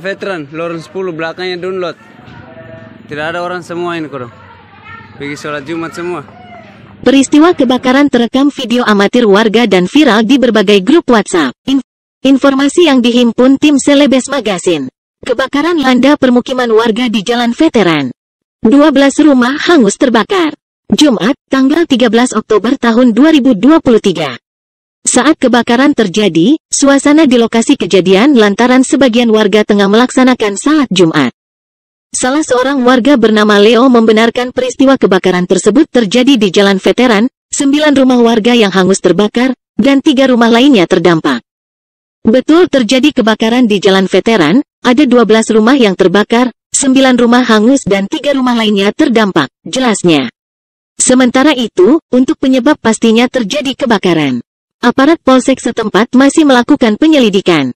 veteran lorong 10 belakangnya download. tidak ada orang semua ini kurang pergi sholat Jumat semua peristiwa kebakaran terekam video amatir warga dan viral di berbagai grup WhatsApp informasi yang dihimpun tim Selebes Magasin kebakaran landa permukiman warga di Jalan Veteran 12 rumah hangus terbakar Jumat, tanggal 13 Oktober tahun 2023 saat kebakaran terjadi, suasana di lokasi kejadian lantaran sebagian warga tengah melaksanakan salat Jumat. Salah seorang warga bernama Leo membenarkan peristiwa kebakaran tersebut terjadi di Jalan Veteran, sembilan rumah warga yang hangus terbakar, dan tiga rumah lainnya terdampak. Betul terjadi kebakaran di Jalan Veteran, ada 12 rumah yang terbakar, sembilan rumah hangus dan tiga rumah lainnya terdampak, jelasnya. Sementara itu, untuk penyebab pastinya terjadi kebakaran aparat polsek setempat masih melakukan penyelidikan.